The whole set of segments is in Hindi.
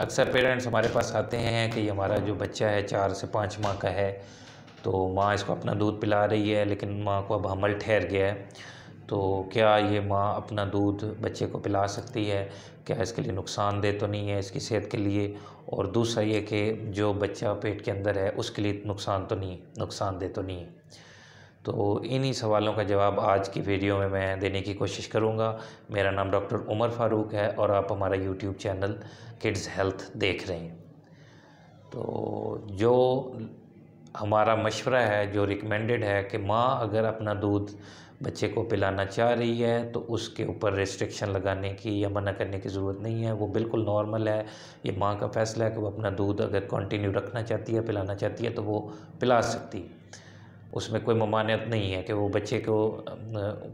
अक्सर पेरेंट्स हमारे पास आते हैं कि हमारा जो बच्चा है चार से पाँच माह का है तो माँ इसको अपना दूध पिला रही है लेकिन माँ को अब हमल ठहर गया है तो क्या ये माँ अपना दूध बच्चे को पिला सकती है क्या इसके लिए नुकसान दे तो नहीं है इसकी सेहत के लिए और दूसरा ये कि जो बच्चा पेट के अंदर है उसके लिए नुकसान तो नहीं नुकसान दे तो नहीं है तो इन्हीं सवालों का जवाब आज की वीडियो में मैं देने की कोशिश करूँगा मेरा नाम डॉक्टर उमर फारूक है और आप हमारा यूट्यूब चैनल किड्स हेल्थ देख रहे हैं तो जो हमारा मशवरा है जो रिकमेंडेड है कि माँ अगर अपना दूध बच्चे को पिलाना चाह रही है तो उसके ऊपर रिस्ट्रिक्शन लगाने की या मना करने की ज़रूरत नहीं है वो बिल्कुल नॉर्मल है ये माँ का फ़ैसला है कि वो अपना दूध अगर कंटिन्यू रखना चाहती है पिलाना चाहती है तो वो पिला सकती है उसमें कोई ममानियत नहीं है कि वो बच्चे को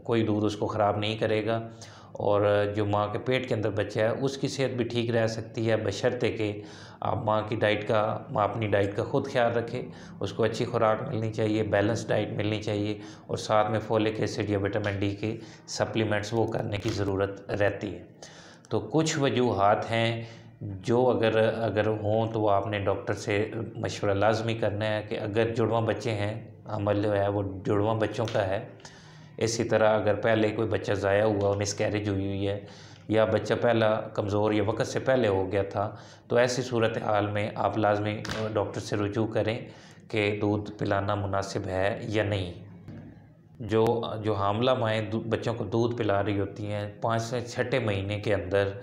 कोई दूध उसको ख़राब नहीं करेगा और जो माँ के पेट के अंदर बच्चा है उसकी सेहत भी ठीक रह सकती है बशर्ते कि आप माँ की डाइट का माँ अपनी डाइट का ख़ुद ख्याल रखें उसको अच्छी खुराक मिलनी चाहिए बैलेंस डाइट मिलनी चाहिए और साथ में फोलिक एसिड या विटामिन डी के सप्लीमेंट्स वो करने की ज़रूरत रहती है तो कुछ वजूहत हैं जो अगर अगर हों तो आपने डॉक्टर से मशवरा लाजमी करना है कि अगर जुड़वा बच्चे हैं अमल जो है वो जुड़वा बच्चों का है इसी तरह अगर पहले कोई बच्चा ज़ाया हुआ मिस कैरेज हुई हुई है या बच्चा पहला कमज़ोर या वक़्त से पहले हो गया था तो ऐसी सूरत हाल में आप लाजमी डॉक्टर से रुजू करें कि दूध पिलाना मुनासिब है या नहीं जो जो हामला माएँ बच्चों को दूध पिला रही होती हैं पाँच से छठे महीने के अंदर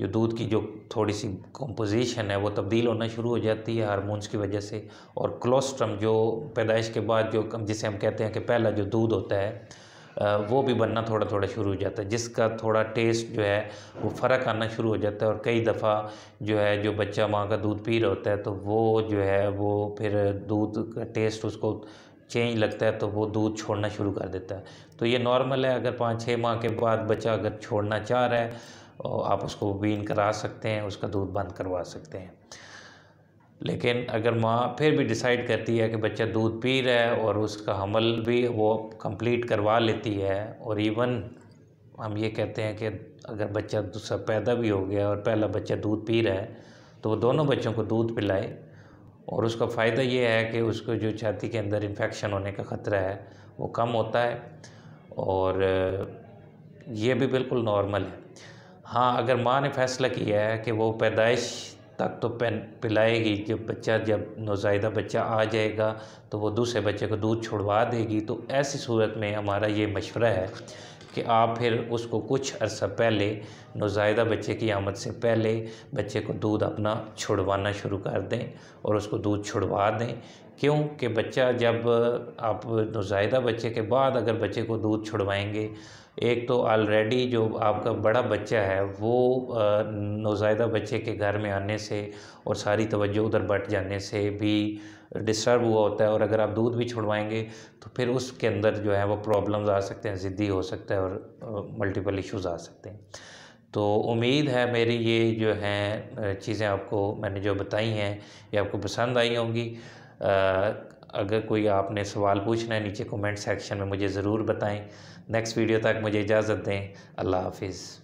जो दूध की जो थोड़ी सी कंपोजिशन है वो तब्दील होना शुरू हो जाती है हारमोन्स की वजह से और क्लोस्ट्रम जो पैदाइश के बाद जो जिसे हम कहते हैं कि पहला जो दूध होता है वो भी बनना थोड़ा थोड़ा शुरू हो जाता है जिसका थोड़ा टेस्ट जो है वो फ़र्क आना शुरू हो जाता है और कई दफ़ा जो है जो बच्चा माँ का दूध पी रहा होता है तो वो जो है वो फिर दूध का टेस्ट उसको चेंज लगता है तो वो दूध छोड़ना शुरू कर देता है तो ये नॉर्मल है अगर पाँच छः माह के बाद बच्चा अगर छोड़ना चाह रहा है और आप उसको वीन करा सकते हैं उसका दूध बंद करवा सकते हैं लेकिन अगर माँ फिर भी डिसाइड करती है कि बच्चा दूध पी रहा है और उसका हमल भी वो कंप्लीट करवा लेती है और इवन हम ये कहते हैं कि अगर बच्चा दूसरा पैदा भी हो गया और पहला बच्चा दूध पी रहा है तो वो दोनों बच्चों को दूध पिलाए और उसका फ़ायदा ये है कि उसको जो छाती के अंदर इन्फेक्शन होने का ख़तरा है वो कम होता है और ये भी बिल्कुल नॉर्मल है हाँ अगर माँ ने फैसला किया है कि वो पैदाइश तक तो पिलाएगी जब बच्चा जब नौजायदा बच्चा आ जाएगा तो वो दूसरे बच्चे को दूध छुड़वा देगी तो ऐसी सूरत में हमारा ये मशवरा है कि आप फिर उसको कुछ अरसा पहले नौजायदा बच्चे की आमद से पहले बच्चे को दूध अपना छुड़वाना शुरू कर दें और उसको दूध छुड़वा दें क्यों कि बच्चा जब आप नौजायदा तो बच्चे के बाद अगर बच्चे को दूध छुड़वाएंगे एक तो ऑलरेडी जो आपका बड़ा बच्चा है वो नौजायदा बच्चे के घर में आने से और सारी तवज्जो उधर बट जाने से भी डिस्टर्ब हुआ होता है और अगर आप दूध भी छुड़वाएंगे तो फिर उसके अंदर जो है वो प्रॉब्लम्स आ सकते हैं ज़िद्दी हो सकता है और मल्टीपल इश्यूज आ सकते हैं तो उम्मीद है मेरी ये जो हैं चीज़ें आपको मैंने जो बताई हैं ये आपको पसंद आई होंगी अगर कोई आपने सवाल पूछना है नीचे कमेंट सेक्शन में मुझे ज़रूर बताएं नेक्स्ट वीडियो तक मुझे इजाज़त दें अल्लाह हाफिज़